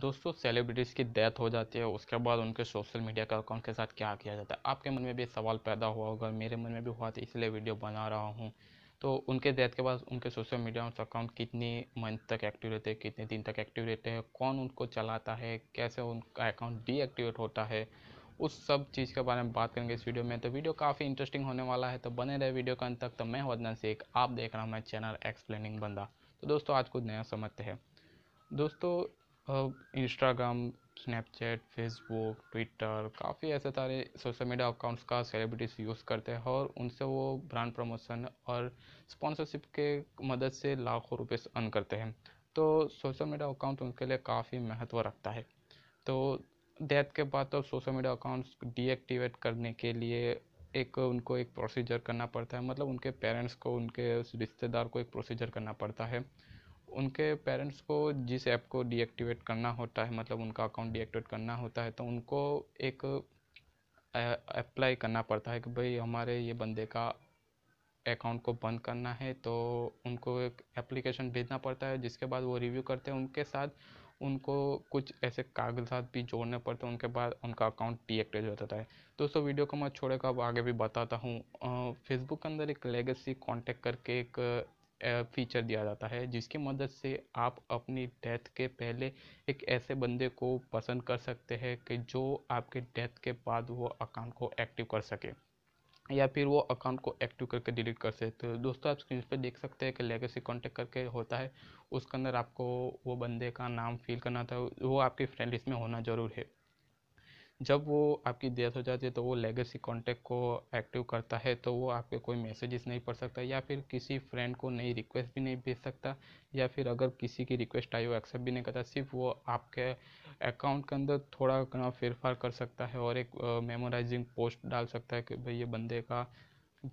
दोस्तों सेलिब्रिटीज़ की डेथ हो जाती है उसके बाद उनके सोशल मीडिया का अकाउंट के साथ क्या किया जाता है आपके मन में भी सवाल पैदा हुआ होगा मेरे मन में भी हुआ था इसलिए वीडियो बना रहा हूँ तो उनके डेथ के बाद उनके सोशल मीडिया अकाउंट कितनी मंथ तक एक्टिव रहते हैं कितने दिन तक एक्टिव रहते हैं कौन उनको चलाता है कैसे उनका अकाउंट डीएक्टिवेट होता है उस सब चीज़ के बारे में बात करेंगे इस वीडियो में तो वीडियो काफ़ी इंटरेस्टिंग होने वाला है तो बने रहे वीडियो का अंत तक तो मैं वदना एक आप देख रहा हूँ मैं चैनल एक्सप्लेनिंग बंदा तो दोस्तों आज कुछ नया समझते हैं दोस्तों इंस्टाग्राम स्नैपचैट फेसबुक ट्विटर काफ़ी ऐसे सारे सोशल मीडिया अकाउंट्स का सेलिब्रिटीज़ यूज़ करते हैं और उनसे वो ब्रांड प्रमोशन और स्पॉन्सरशिप के मदद से लाखों रुपए अर्न करते हैं तो सोशल मीडिया अकाउंट उनके लिए काफ़ी महत्व रखता है तो डेथ के बाद तो सोशल मीडिया अकाउंट्स डीएक्टिवेट करने के लिए एक उनको एक प्रोसीजर करना पड़ता है मतलब उनके पेरेंट्स को उनके रिश्तेदार को एक प्रोसीजर करना पड़ता है उनके पेरेंट्स को जिस ऐप को डीएक्टिवेट करना होता है मतलब उनका अकाउंट डीएक्टिवेट करना होता है तो उनको एक अप्लाई करना पड़ता है कि भाई हमारे ये बंदे का अकाउंट को बंद करना है तो उनको एक एप्लीकेशन भेजना पड़ता है जिसके बाद वो रिव्यू करते हैं उनके साथ उनको कुछ ऐसे कागजात भी जोड़ने पड़ते हैं उनके बाद उनका अकाउंट डीएक्टिवेट हो जाता है दोस्तों वीडियो को मैं छोड़ेगा अब आगे भी बताता हूँ फेसबुक के अंदर एक लेगेसी कॉन्टेक्ट करके एक फीचर दिया जाता है जिसकी मदद से आप अपनी डेथ के पहले एक ऐसे बंदे को पसंद कर सकते हैं कि जो आपके डेथ के बाद वो अकाउंट को एक्टिव कर सके या फिर वो अकाउंट को एक्टिव करके डिलीट कर सकते तो दोस्तों आप स्क्रीन पर देख सकते हैं कि लेगेसी कॉन्टेक्ट करके होता है उसके अंदर आपको वो बंदे का नाम फील करना था वो आपकी फ्रेंड लिस्ट में होना ज़रूर है जब वो आपकी डेथ हो जाती है तो वो लेगेसी कॉन्टैक्ट को एक्टिव करता है तो वो आपके कोई मैसेजेस नहीं पढ़ सकता या फिर किसी फ्रेंड को नई रिक्वेस्ट भी नहीं भेज सकता या फिर अगर किसी की रिक्वेस्ट आई वो एक्सेप्ट भी नहीं करता सिर्फ वो आपके अकाउंट के अंदर थोड़ा घना फेरफार कर सकता है और एक मेमोराइजिंग पोस्ट डाल सकता है कि भाई ये बंदे का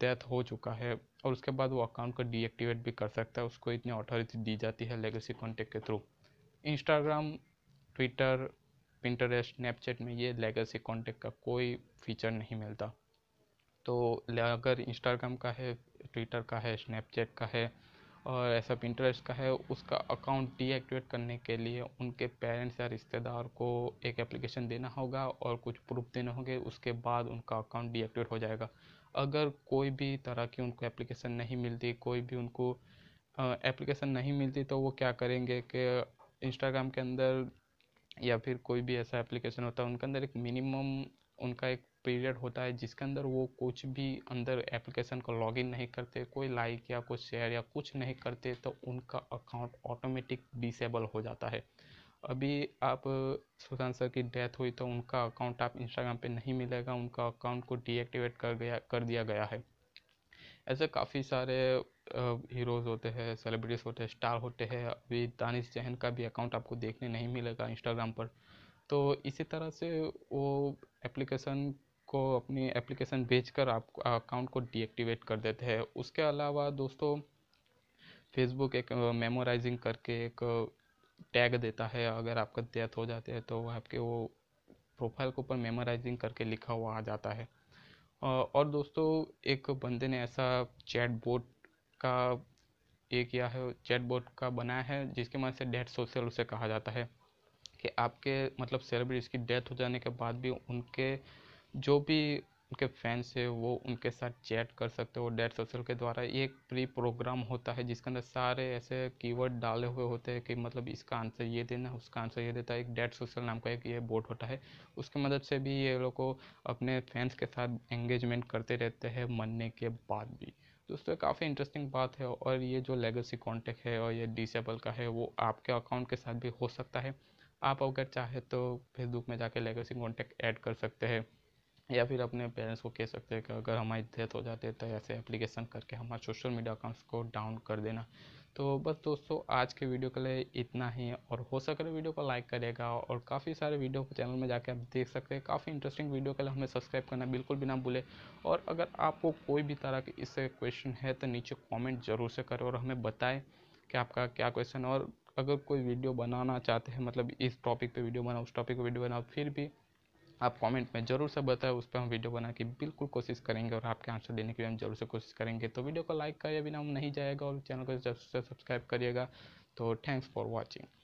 डेथ हो चुका है और उसके बाद वो अकाउंट को डीएक्टिवेट भी कर सकता है उसको इतनी अथॉरिटी दी जाती है लेगेसी कॉन्टैक्ट के through Instagram Twitter Pinterest Snapchat में ये लेगेसी कॉन्टेक्ट का कोई फीचर नहीं मिलता तो अगर इंस्टाग्राम का है ट्विटर का है स्नैपचैट का है और ऐसा पिंटरेस्ट का है उसका अकाउंट डीएक्टिवेट करने के लिए उनके पेरेंट्स या रिश्तेदार को एक एप्लीकेशन देना होगा और कुछ प्रूफ देने होंगे उसके बाद उनका अकाउंट डीएक्टिवेट हो जाएगा अगर कोई भी तरह की उनको एप्लीकेशन नहीं मिलती कोई भी उनको एप्लीकेशन नहीं मिलती तो वो क्या करेंगे कि इंस्टाग्राम के अंदर या फिर कोई भी ऐसा एप्लीकेशन होता है उनके अंदर एक मिनिमम उनका एक पीरियड होता है जिसके अंदर वो कुछ भी अंदर एप्लीकेशन को लॉगिन नहीं करते कोई लाइक या कोई शेयर या कुछ नहीं करते तो उनका अकाउंट ऑटोमेटिक डिसेबल हो जाता है अभी आप सुशांत सर की डेथ हुई तो उनका अकाउंट आप इंस्टाग्राम पे नहीं मिलेगा उनका अकाउंट को डीएक्टिवेट कर गया कर दिया गया है ऐसे काफ़ी सारे हीरोज़ होते हैं सेलिब्रिटीज़ होते हैं स्टार होते हैं अभी दानिश जैन का भी अकाउंट आपको देखने नहीं मिलेगा इंस्टाग्राम पर तो इसी तरह से वो एप्लीकेशन को अपनी एप्लीकेशन भेज कर आप अकाउंट को डीएक्टिवेट कर देते हैं उसके अलावा दोस्तों फेसबुक एक मेमोराइजिंग करके एक टैग देता है अगर आपका डेथ हो जाती है तो आपके वो प्रोफाइल के ऊपर मेमोराइजिंग करके लिखा हुआ आ जाता है और दोस्तों एक बंदे ने ऐसा चैट बोर्ड का ये किया है चैट बोर्ड का बनाया है जिसके माध्यम से डेथ सोशल उसे कहा जाता है कि आपके मतलब सेलिब्रिटीज़ की डेथ हो जाने के बाद भी उनके जो भी उनके फैंस है वो उनके साथ चैट कर सकते हो डेट सोशल के द्वारा ये एक प्री प्रोग्राम होता है जिसके अंदर सारे ऐसे कीवर्ड डाले हुए होते हैं कि मतलब इसका आंसर ये देना उसका आंसर ये देता है एक डेट सोशल नाम का एक ये बोर्ड होता है उसकी मदद से भी ये लोग को अपने फैंस के साथ एंगेजमेंट करते रहते हैं मरने के बाद भी दोस्तों काफ़ी इंटरेस्टिंग बात है और ये जो लेगेसी कॉन्टेक्ट है और ये डिसेबल का है वो आपके अकाउंट के साथ भी हो सकता है आप अगर चाहे तो फेसबुक में जाके लेगेसी कॉन्टैक्ट ऐड कर सकते हैं या फिर अपने पेरेंट्स को कह सकते हैं कि अगर हमारी डेथ हो जाती है तो ऐसे एप्लीकेशन करके हमारे सोशल मीडिया अकाउंट्स को डाउन कर देना तो बस दोस्तों आज के वीडियो के लिए इतना ही और हो सके वीडियो को लाइक करेगा और काफ़ी सारे वीडियो को चैनल में जाके आप देख सकते हैं काफ़ी इंटरेस्टिंग वीडियो के लिए हमें सब्सक्राइब करना बिल्कुल भी ना भूले और अगर आपको कोई भी तरह के इससे क्वेश्चन है तो नीचे कॉमेंट ज़रूर से करें और हमें बताएँ कि आपका क्या क्वेश्चन और अगर कोई वीडियो बनाना चाहते हैं मतलब इस टॉपिक पर वीडियो बनाओ उस टॉपिक पर वीडियो बनाओ फिर भी आप कमेंट में ज़रूर से बताएं उस पर हम वीडियो बना के बिल्कुल कोशिश करेंगे और आपके आंसर देने के लिए हम जरूर से कोशिश करेंगे तो वीडियो को लाइक करिए बिना हम नहीं जाएगा और चैनल को जरूर से सब्सक्राइब करिएगा तो थैंक्स फॉर वॉचिंग